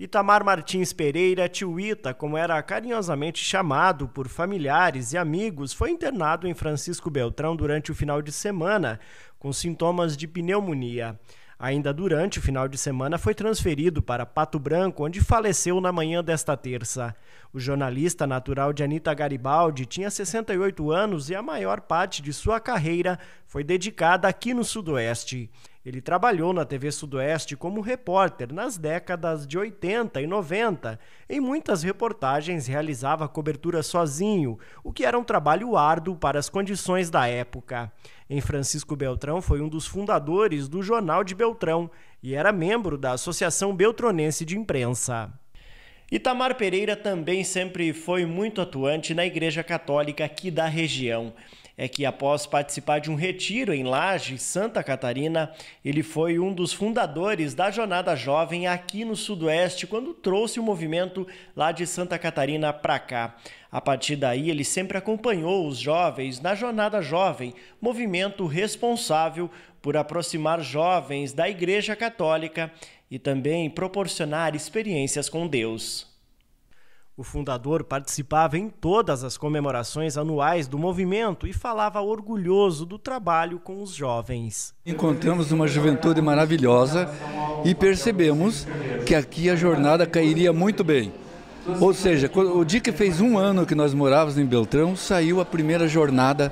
Itamar Martins Pereira, Ita, como era carinhosamente chamado por familiares e amigos, foi internado em Francisco Beltrão durante o final de semana, com sintomas de pneumonia. Ainda durante o final de semana, foi transferido para Pato Branco, onde faleceu na manhã desta terça. O jornalista natural de Anita Garibaldi tinha 68 anos e a maior parte de sua carreira foi dedicada aqui no Sudoeste. Ele trabalhou na TV Sudoeste como repórter nas décadas de 80 e 90. Em muitas reportagens realizava cobertura sozinho, o que era um trabalho árduo para as condições da época. Em Francisco Beltrão foi um dos fundadores do Jornal de Beltrão e era membro da Associação Beltronense de Imprensa. Itamar Pereira também sempre foi muito atuante na Igreja Católica aqui da região é que, após participar de um retiro em Laje, Santa Catarina, ele foi um dos fundadores da Jornada Jovem aqui no Sudoeste, quando trouxe o movimento lá de Santa Catarina para cá. A partir daí, ele sempre acompanhou os jovens na Jornada Jovem, movimento responsável por aproximar jovens da Igreja Católica e também proporcionar experiências com Deus. O fundador participava em todas as comemorações anuais do movimento e falava orgulhoso do trabalho com os jovens. Encontramos uma juventude maravilhosa e percebemos que aqui a jornada cairia muito bem. Ou seja, o dia que fez um ano que nós morávamos em Beltrão, saiu a primeira jornada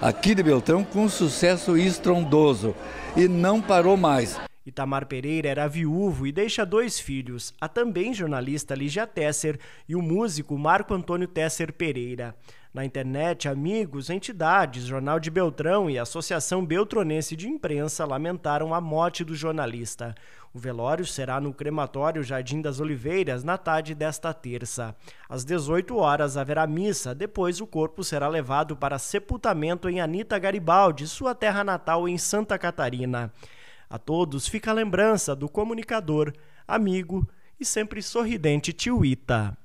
aqui de Beltrão com sucesso estrondoso e não parou mais. Itamar Pereira era viúvo e deixa dois filhos, a também jornalista Lígia Tesser e o músico Marco Antônio Tesser Pereira. Na internet, amigos, entidades, Jornal de Beltrão e Associação Beltronense de Imprensa lamentaram a morte do jornalista. O velório será no crematório Jardim das Oliveiras na tarde desta terça. Às 18 horas haverá missa, depois o corpo será levado para sepultamento em Anita Garibaldi, sua terra natal em Santa Catarina. A todos fica a lembrança do comunicador, amigo e sempre sorridente tio Ita.